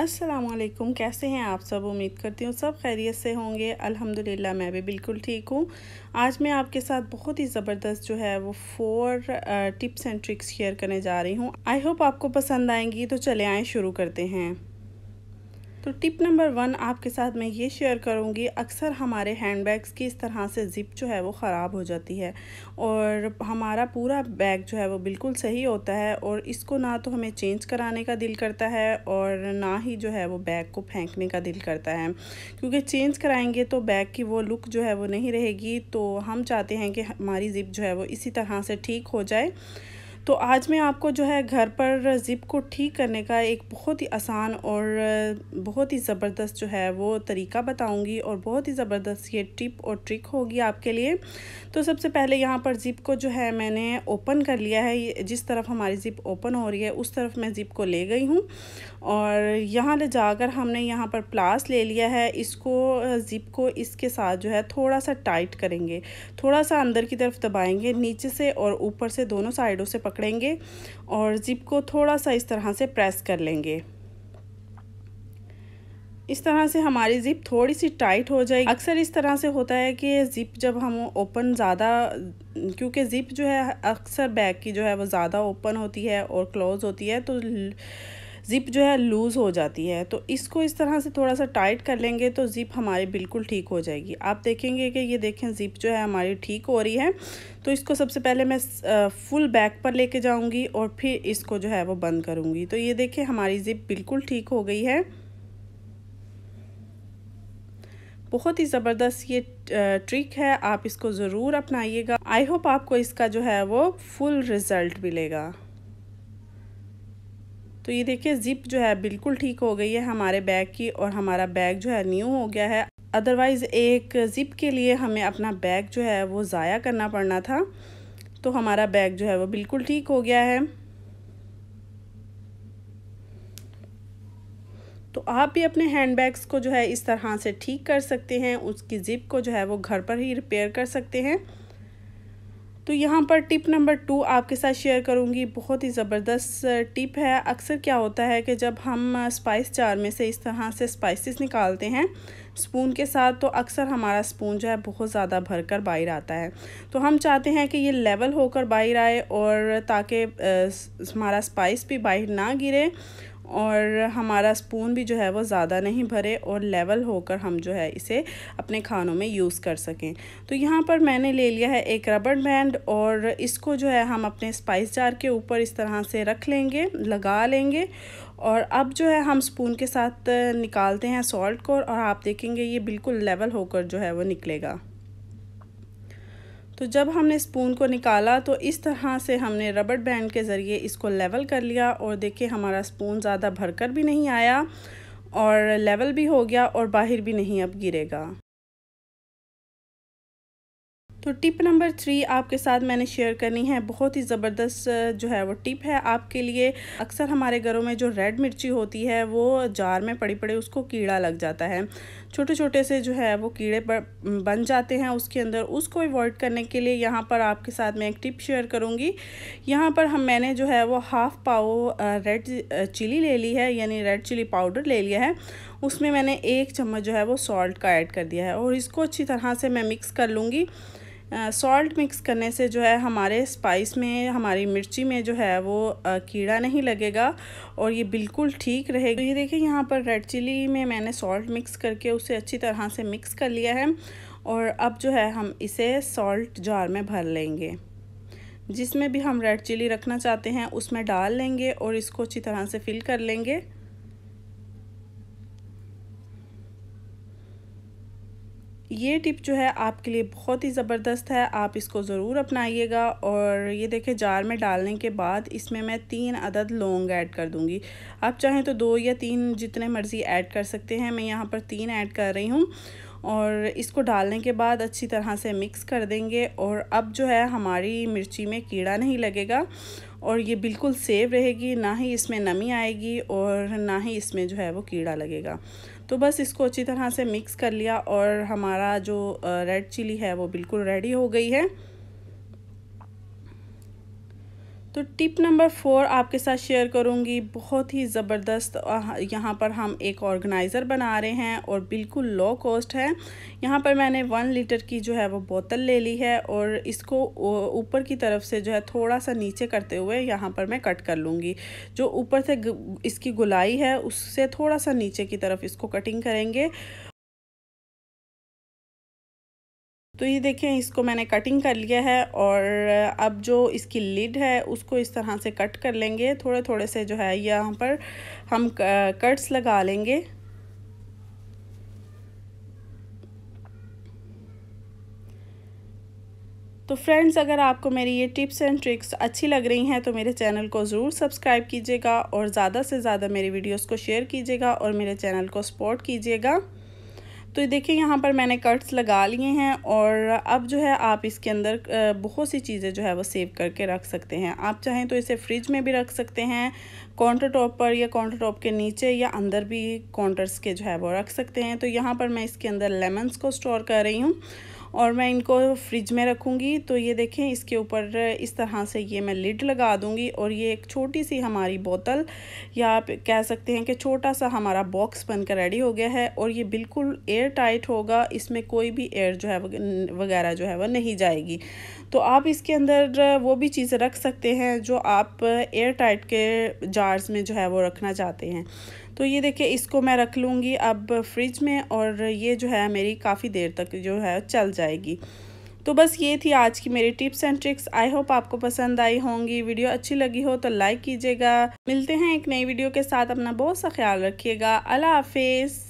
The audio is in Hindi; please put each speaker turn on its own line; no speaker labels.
असलम कैसे हैं आप सब उम्मीद करती हूँ सब खैरियत से होंगे अल्हम्दुलिल्लाह मैं भी बिल्कुल ठीक हूँ आज मैं आपके साथ बहुत ही ज़बरदस्त जो है वो four tips and tricks share करने जा रही हूँ आई होप आपको पसंद आएंगी तो चले आएँ शुरू करते हैं तो टिप नंबर वन आपके साथ मैं ये शेयर करूँगी अक्सर हमारे हैंडबैग्स की इस तरह से ज़िप जो है वो ख़राब हो जाती है और हमारा पूरा बैग जो है वो बिल्कुल सही होता है और इसको ना तो हमें चेंज कराने का दिल करता है और ना ही जो है वो बैग को फेंकने का दिल करता है क्योंकि चेंज कराएंगे तो बैग की वो लुक जो है वो नहीं रहेगी तो हम चाहते हैं कि हमारी ज़िप जो है वो इसी तरह से ठीक हो जाए तो आज मैं आपको जो है घर पर ज़िप को ठीक करने का एक बहुत ही आसान और बहुत ही ज़बरदस्त जो है वो तरीका बताऊंगी और बहुत ही ज़बरदस्त ये टिप और ट्रिक होगी आपके लिए तो सबसे पहले यहाँ पर ज़िप को जो है मैंने ओपन कर लिया है जिस तरफ हमारी ज़िप ओपन हो रही है उस तरफ मैं ज़िप को ले गई हूँ और यहाँ ले जाकर हमने यहाँ पर प्लास ले लिया है इसको ज़िप को इसके साथ जो है थोड़ा सा टाइट करेंगे थोड़ा सा अंदर की तरफ दबाएँगे नीचे से और ऊपर से दोनों साइडों से पकड़ेंगे और ज़िप को थोड़ा सा इस तरह से प्रेस कर लेंगे इस तरह से हमारी ज़िप थोड़ी सी टाइट हो जाएगी अक्सर इस तरह से होता है कि ज़िप जब हम ओपन ज़्यादा क्योंकि ज़िप जो है अक्सर बैग की जो है वो ज़्यादा ओपन होती है और क्लोज़ होती है तो ज़िप जो है लूज़ हो जाती है तो इसको इस तरह से थोड़ा सा टाइट कर लेंगे तो ज़िप हमारी बिल्कुल ठीक हो जाएगी आप देखेंगे कि ये देखें ज़िप जो है हमारी ठीक हो रही है तो इसको सबसे पहले मैं फुल बैक पर लेके जाऊंगी और फिर इसको जो है वो बंद करूँगी तो ये देखें हमारी ज़िप बिल्कुल ठीक हो गई है बहुत ही ज़बरदस्त ये ट्रिक है आप इसको ज़रूर अपनाइएगा आई होप आपको इसका जो है वो फुल रिज़ल्ट मिलेगा तो ये देखिए ज़िप जो है बिल्कुल ठीक हो गई है हमारे बैग की और हमारा बैग जो है न्यू हो गया है अदरवाइज़ एक ज़िप के लिए हमें अपना बैग जो है वो ज़ाया करना पड़ना था तो हमारा बैग जो है वो बिल्कुल ठीक हो गया है तो आप भी अपने हैंडबैग्स को जो है इस तरह से ठीक कर सकते हैं उसकी ज़िप को जो है वो घर पर ही रिपेयर कर सकते हैं तो यहाँ पर टिप नंबर टू आपके साथ शेयर करूँगी बहुत ही ज़बरदस्त टिप है अक्सर क्या होता है कि जब हम स्पाइस चार में से इस तरह से स्पाइसेस निकालते हैं स्पून के साथ तो अक्सर हमारा स्पून जो है बहुत ज़्यादा भर कर बाहर आता है तो हम चाहते हैं कि ये लेवल होकर बाहर आए और ताकि हमारा स्पाइस भी बाहर ना गिरे और हमारा स्पून भी जो है वो ज़्यादा नहीं भरे और लेवल होकर हम जो है इसे अपने खानों में यूज़ कर सकें तो यहाँ पर मैंने ले लिया है एक रबड़ बैंड और इसको जो है हम अपने स्पाइस जार के ऊपर इस तरह से रख लेंगे लगा लेंगे और अब जो है हम स्पून के साथ निकालते हैं सॉल्ट को और आप देखेंगे ये बिल्कुल लेवल होकर जो है वो निकलेगा तो जब हमने स्पून को निकाला तो इस तरह से हमने रबड़ बैंड के ज़रिए इसको लेवल कर लिया और देखिए हमारा स्पून ज़्यादा भरकर भी नहीं आया और लेवल भी हो गया और बाहर भी नहीं अब गिरेगा तो टिप नंबर थ्री आपके साथ मैंने शेयर करनी है बहुत ही ज़बरदस्त जो है वो टिप है आपके लिए अक्सर हमारे घरों में जो रेड मिर्ची होती है वो जार में पड़ी पड़े उसको कीड़ा लग जाता है छोटे छोटे से जो है वो कीड़े बन जाते हैं उसके अंदर उसको अवॉइड करने के लिए यहाँ पर आपके साथ मैं एक टिप शेयर करूँगी यहाँ पर हम मैंने जो है वो हाफ़ पाओ रेड चिली ले ली है यानी रेड चिली पाउडर ले लिया है उसमें मैंने एक चम्मच जो है वो सॉल्ट का ऐड कर दिया है और इसको अच्छी तरह से मैं मिक्स कर लूँगी सॉल्ट मिक्स करने से जो है हमारे स्पाइस में हमारी मिर्ची में जो है वो कीड़ा नहीं लगेगा और ये बिल्कुल ठीक रहेगा ये देखिए यहाँ पर रेड चिली में मैंने सॉल्ट मिक्स करके उसे अच्छी तरह से मिक्स कर लिया है और अब जो है हम इसे सॉल्ट जार में भर लेंगे जिसमें भी हम रेड चिली रखना चाहते हैं उसमें डाल लेंगे और इसको अच्छी तरह से फिल कर लेंगे ये टिप जो है आपके लिए बहुत ही ज़बरदस्त है आप इसको ज़रूर अपनाइएगा और ये देखें जार में डालने के बाद इसमें मैं तीन अदद लौंग ऐड कर दूँगी आप चाहें तो दो या तीन जितने मर्ज़ी ऐड कर सकते हैं मैं यहाँ पर तीन ऐड कर रही हूँ और इसको डालने के बाद अच्छी तरह से मिक्स कर देंगे और अब जो है हमारी मिर्ची में कीड़ा नहीं लगेगा और ये बिल्कुल सेव रहेगी ना ही इसमें नमी आएगी और ना ही इसमें जो है वो कीड़ा लगेगा तो बस इसको अच्छी तरह से मिक्स कर लिया और हमारा जो रेड चिली है वो बिल्कुल रेडी हो गई है तो टिप नंबर फोर आपके साथ शेयर करूँगी बहुत ही ज़बरदस्त यहाँ पर हम एक ऑर्गेनाइज़र बना रहे हैं और बिल्कुल लो कॉस्ट है यहाँ पर मैंने वन लीटर की जो है वो बोतल ले ली है और इसको ऊपर की तरफ से जो है थोड़ा सा नीचे करते हुए यहाँ पर मैं कट कर लूँगी जो ऊपर से इसकी गुलाई है उससे थोड़ा सा नीचे की तरफ इसको कटिंग करेंगे तो ये देखें इसको मैंने कटिंग कर लिया है और अब जो इसकी लिड है उसको इस तरह से कट कर लेंगे थोड़े थोड़े से जो है यहाँ पर हम कट्स लगा लेंगे तो फ्रेंड्स अगर आपको मेरी ये टिप्स एंड ट्रिक्स अच्छी लग रही हैं तो मेरे चैनल को ज़रूर सब्सक्राइब कीजिएगा और ज़्यादा से ज़्यादा मेरी वीडियोस को शेयर कीजिएगा और मेरे चैनल को सपोर्ट कीजिएगा तो देखिए यहाँ पर मैंने कट्स लगा लिए हैं और अब जो है आप इसके अंदर बहुत सी चीज़ें जो है वो सेव करके रख सकते हैं आप चाहें तो इसे फ्रिज में भी रख सकते हैं काउंटर टॉप पर या काउंटर टॉप के नीचे या अंदर भी काउंटर्स के जो है वो रख सकते हैं तो यहाँ पर मैं इसके अंदर लेमन्स को स्टोर कर रही हूँ और मैं इनको फ्रिज में रखूँगी तो ये देखें इसके ऊपर इस तरह से ये मैं लिड लगा दूँगी और ये एक छोटी सी हमारी बोतल या आप कह सकते हैं कि छोटा सा हमारा बॉक्स बनकर रेडी हो गया है और ये बिल्कुल एयर टाइट होगा इसमें कोई भी एयर जो है वगैरह जो है वह नहीं जाएगी तो आप इसके अंदर वो भी चीज़ें रख सकते हैं जो आप एयर टाइट के जार्स में जो है वो रखना चाहते हैं तो ये देखिए इसको मैं रख लूँगी अब फ्रिज में और ये जो है मेरी काफ़ी देर तक जो है चल जाएगी तो बस ये थी आज की मेरी tips and tricks I hope आपको पसंद आई होंगी वीडियो अच्छी लगी हो तो लाइक कीजिएगा मिलते हैं एक नई वीडियो के साथ अपना बहुत सा ख्याल रखिएगा अल्लाह हाफिज़